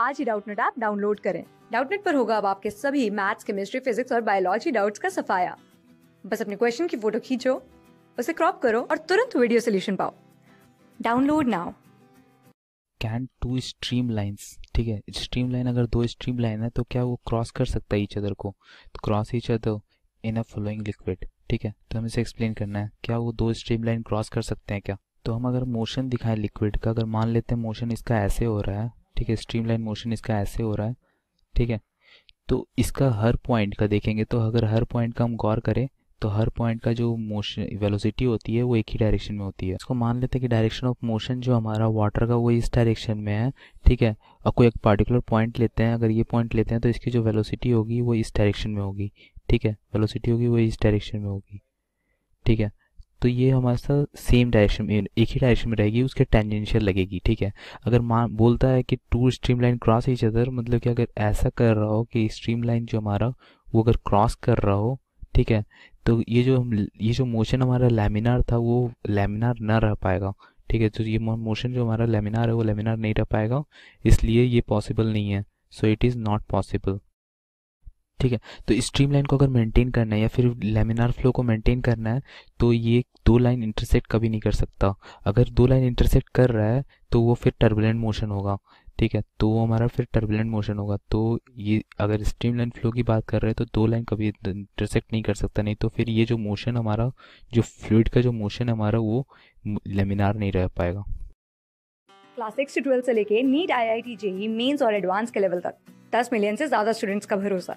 आज ही Doubtnut app download करें डाउटनेट पर होगा अब आपके सभी मैथ्स केमिस्ट्री फिजिक्स और बायोलॉजी डाउट्स का सफाया बस अपने क्वेश्चन की फोटो खींचो उसे क्रॉप करो और तुरंत वीडियो सोल्यूशन पाओ download now can two streamline ठीक है स्ट्रीम लाइन अगर दो स्ट्रीम लाइन है तो क्या वो क्रॉस कर सकता है ईच अदर को तो cross each other in a following liquid ठीक है तो हमें इसे एक्सप्लेन करना है क्या वो दो स्ट्रीम लाइन क्रॉस कर सकते हैं क्या तो हम अगर मोशन दिखाएं लिक्विड का अगर मान लेते हैं मोशन इसका ऐसे हो रहा है ठीक है स्ट्रीम लाइन मोशन इसका ऐसे हो रहा है ठीक है तो इसका हर पॉइंट का देखेंगे तो अगर हर पॉइंट का हम गौर करें तो हर पॉइंट का जो मोशन वेलोसिटी होती है वो एक ही डायरेक्शन में होती है इसको मान लेते हैं कि डायरेक्शन ऑफ मोशन जो हमारा वाटर का वो इस डायरेक्शन में है ठीक है और कोई एक पार्टिकुलर पॉइंट लेते हैं अगर ये पॉइंट लेते हैं तो इसकी जो वेलोसिटी होगी वो इस डायरेक्शन में होगी ठीक है वेलोसिटी होगी वो इस डायरेक्शन में होगी ठीक है तो ये हमारे साथ सेम डायरेक्शन में एक ही डायरेक्शन में रहेगी उसके टेंजेंशियल लगेगी ठीक है अगर मान बोलता है कि two streamline cross each other मतलब कि अगर ऐसा कर रहा हो कि स्ट्रीम लाइन जो हमारा वो अगर क्रॉस कर रहा हो ठीक है तो ये जो हम ये जो मोशन हमारा लेमिनार था वो लेमिनार ना रह पाएगा ठीक है तो ये मोशन जो हमारा लेमिनार है वो लेमिनार नहीं रह पाएगा इसलिए ये पॉसिबल नहीं है so it is not possible ठीक है तो स्ट्रीम लाइन को अगर मेंटेन करना है या फिर लेमिनार फ्लो को मेंटेन करना है तो ये दो लाइन इंटरसेक्ट कभी नहीं कर सकता अगर दो लाइन इंटरसेक्ट कर रहा है तो वो फिर टर्बुलेंट मोशन होगा ठीक है तो वो हमारा फिर टर्बुलेंट मोशन होगा तो ये अगर स्ट्रीम लाइन फ्लो की बात कर रहे हैं तो दो लाइन कभी इंटरसेक्ट नहीं कर सकता नहीं तो फिर ये जो मोशन हमारा जो फ्लूड का जो मोशन हमारा वो लेमिनार नहीं रह पाएगा क्लास सिक्स से ट्वेल्थ से लेके NEET I I T JEE mains और एडवांस के लेवल तक दस मिलियन से ज़्यादा स्टूडेंट्स का भरोसा